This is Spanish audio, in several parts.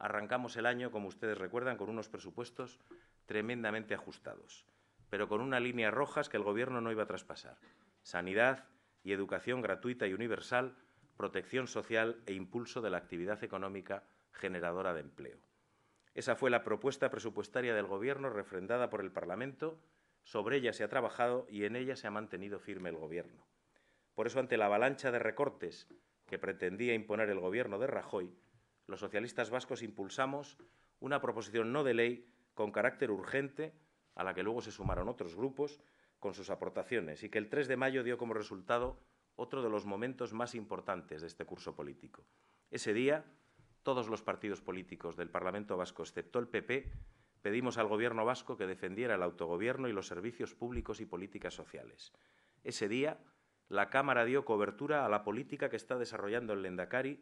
arrancamos el año, como ustedes recuerdan, con unos presupuestos tremendamente ajustados, pero con una línea roja que el Gobierno no iba a traspasar. Sanidad y educación gratuita y universal, protección social e impulso de la actividad económica generadora de empleo. Esa fue la propuesta presupuestaria del Gobierno refrendada por el Parlamento, sobre ella se ha trabajado y en ella se ha mantenido firme el Gobierno. Por eso, ante la avalancha de recortes que pretendía imponer el Gobierno de Rajoy, los socialistas vascos impulsamos una proposición no de ley con carácter urgente, a la que luego se sumaron otros grupos con sus aportaciones, y que el 3 de mayo dio como resultado otro de los momentos más importantes de este curso político. Ese día, todos los partidos políticos del Parlamento vasco, excepto el PP, pedimos al Gobierno vasco que defendiera el autogobierno y los servicios públicos y políticas sociales. Ese día, la Cámara dio cobertura a la política que está desarrollando el Lendakari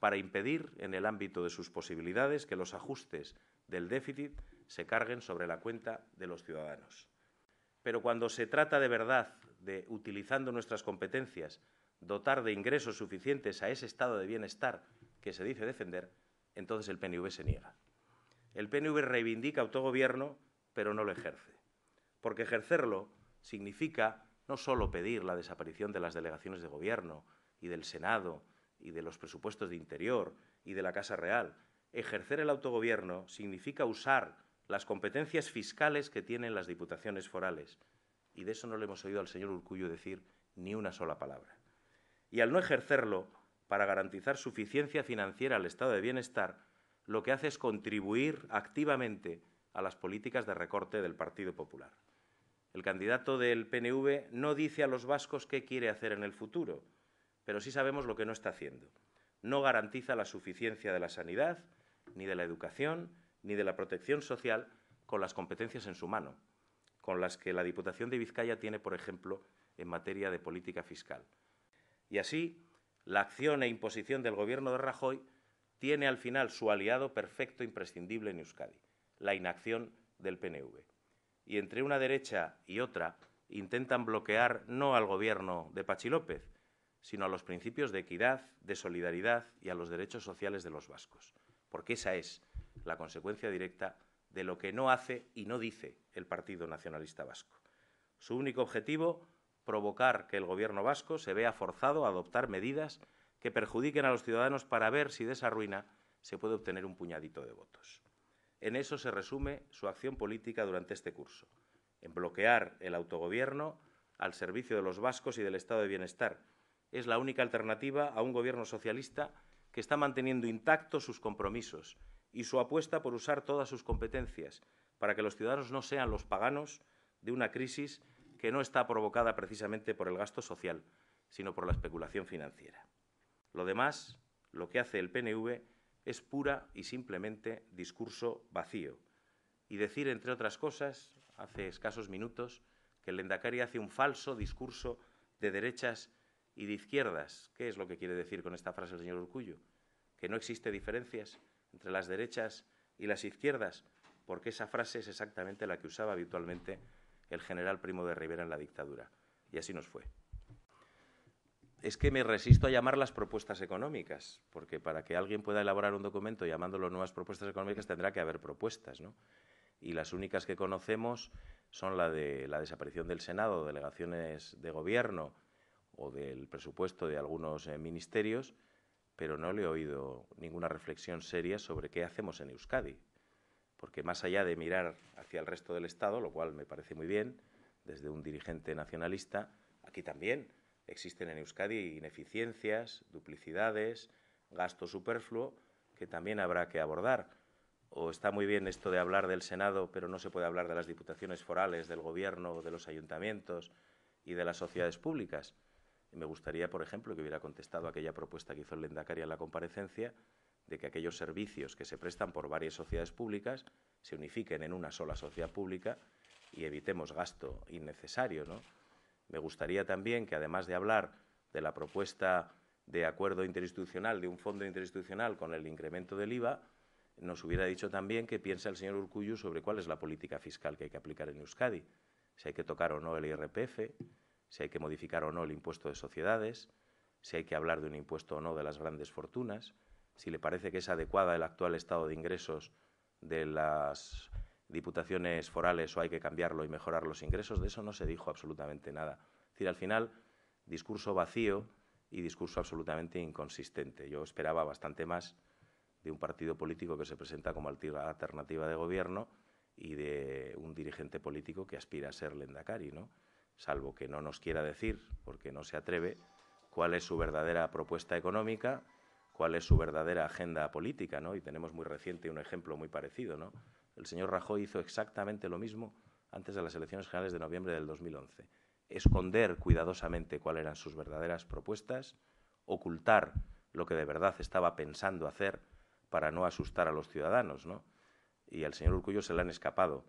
para impedir, en el ámbito de sus posibilidades, que los ajustes del déficit se carguen sobre la cuenta de los ciudadanos. Pero cuando se trata de verdad de, utilizando nuestras competencias, dotar de ingresos suficientes a ese estado de bienestar que se dice defender, entonces el PNV se niega. El PNV reivindica autogobierno, pero no lo ejerce. Porque ejercerlo significa no solo pedir la desaparición de las delegaciones de gobierno y del Senado y de los presupuestos de interior y de la Casa Real. Ejercer el autogobierno significa usar las competencias fiscales que tienen las diputaciones forales. Y de eso no le hemos oído al señor Urcuyo decir ni una sola palabra. Y al no ejercerlo, para garantizar suficiencia financiera al estado de bienestar, lo que hace es contribuir activamente a las políticas de recorte del Partido Popular. El candidato del PNV no dice a los vascos qué quiere hacer en el futuro, pero sí sabemos lo que no está haciendo. No garantiza la suficiencia de la sanidad, ni de la educación, ni de la protección social con las competencias en su mano, con las que la Diputación de Vizcaya tiene, por ejemplo, en materia de política fiscal. Y así, la acción e imposición del gobierno de Rajoy tiene al final su aliado perfecto e imprescindible en Euskadi, la inacción del PNV. Y entre una derecha y otra intentan bloquear no al gobierno de Pachi López, sino a los principios de equidad, de solidaridad y a los derechos sociales de los vascos, porque esa es la consecuencia directa de lo que no hace y no dice el Partido Nacionalista Vasco. Su único objetivo, provocar que el gobierno vasco se vea forzado a adoptar medidas que perjudiquen a los ciudadanos para ver si de esa ruina se puede obtener un puñadito de votos. En eso se resume su acción política durante este curso, en bloquear el autogobierno al servicio de los vascos y del estado de bienestar, es la única alternativa a un gobierno socialista que está manteniendo intactos sus compromisos y su apuesta por usar todas sus competencias para que los ciudadanos no sean los paganos de una crisis que no está provocada precisamente por el gasto social, sino por la especulación financiera. Lo demás, lo que hace el PNV, es pura y simplemente discurso vacío. Y decir, entre otras cosas, hace escasos minutos, que el Lendakari hace un falso discurso de derechas y de izquierdas. ¿Qué es lo que quiere decir con esta frase el señor Urcullo? Que no existe diferencias entre las derechas y las izquierdas, porque esa frase es exactamente la que usaba habitualmente el general Primo de Rivera en la dictadura. Y así nos fue. Es que me resisto a llamar las propuestas económicas, porque para que alguien pueda elaborar un documento llamándolo nuevas propuestas económicas tendrá que haber propuestas, ¿no? Y las únicas que conocemos son la de la desaparición del Senado, delegaciones de gobierno, o del presupuesto de algunos eh, ministerios, pero no le he oído ninguna reflexión seria sobre qué hacemos en Euskadi. Porque más allá de mirar hacia el resto del Estado, lo cual me parece muy bien, desde un dirigente nacionalista, aquí también existen en Euskadi ineficiencias, duplicidades, gasto superfluo, que también habrá que abordar. O está muy bien esto de hablar del Senado, pero no se puede hablar de las diputaciones forales, del Gobierno, de los ayuntamientos y de las sociedades públicas. Me gustaría, por ejemplo, que hubiera contestado aquella propuesta que hizo el Lendakari en la comparecencia de que aquellos servicios que se prestan por varias sociedades públicas se unifiquen en una sola sociedad pública y evitemos gasto innecesario. Me gustaría también que, además de hablar de la propuesta de acuerdo interinstitucional, de un fondo interinstitucional con el incremento del IVA, nos hubiera dicho también qué piensa el señor Urcuyu sobre cuál es la política fiscal que hay que aplicar en Euskadi, si hay que tocar o no el IRPF, si hay que modificar o no el impuesto de sociedades, si hay que hablar de un impuesto o no de las grandes fortunas, si le parece que es adecuada el actual estado de ingresos de las diputaciones forales o hay que cambiarlo y mejorar los ingresos, de eso no se dijo absolutamente nada. Es decir, al final, discurso vacío y discurso absolutamente inconsistente. Yo esperaba bastante más de un partido político que se presenta como alternativa de gobierno y de un dirigente político que aspira a ser Lendakari, ¿no? salvo que no nos quiera decir, porque no se atreve, cuál es su verdadera propuesta económica, cuál es su verdadera agenda política, ¿no? Y tenemos muy reciente un ejemplo muy parecido, El señor Rajoy hizo exactamente lo mismo antes de las elecciones generales de noviembre del 2011. Esconder cuidadosamente cuáles eran sus verdaderas propuestas, ocultar lo que de verdad estaba pensando hacer para no asustar a los ciudadanos, Y al señor Urcullo se le han escapado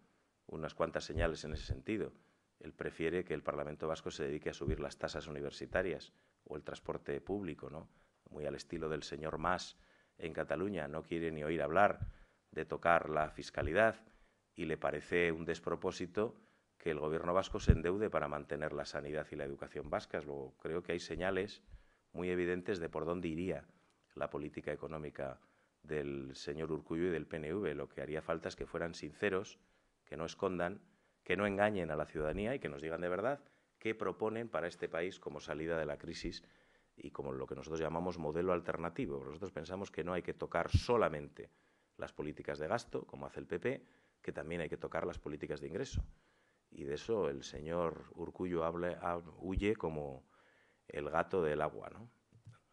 unas cuantas señales en ese sentido él prefiere que el Parlamento Vasco se dedique a subir las tasas universitarias o el transporte público, ¿no? Muy al estilo del señor Mas en Cataluña, no quiere ni oír hablar de tocar la fiscalidad y le parece un despropósito que el gobierno vasco se endeude para mantener la sanidad y la educación vascas. Luego, creo que hay señales muy evidentes de por dónde iría la política económica del señor Urcullo y del PNV. Lo que haría falta es que fueran sinceros, que no escondan que no engañen a la ciudadanía y que nos digan de verdad qué proponen para este país como salida de la crisis y como lo que nosotros llamamos modelo alternativo. Nosotros pensamos que no hay que tocar solamente las políticas de gasto, como hace el PP, que también hay que tocar las políticas de ingreso. Y de eso el señor Urcullo huye como el gato del agua, ¿no?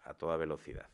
a toda velocidad.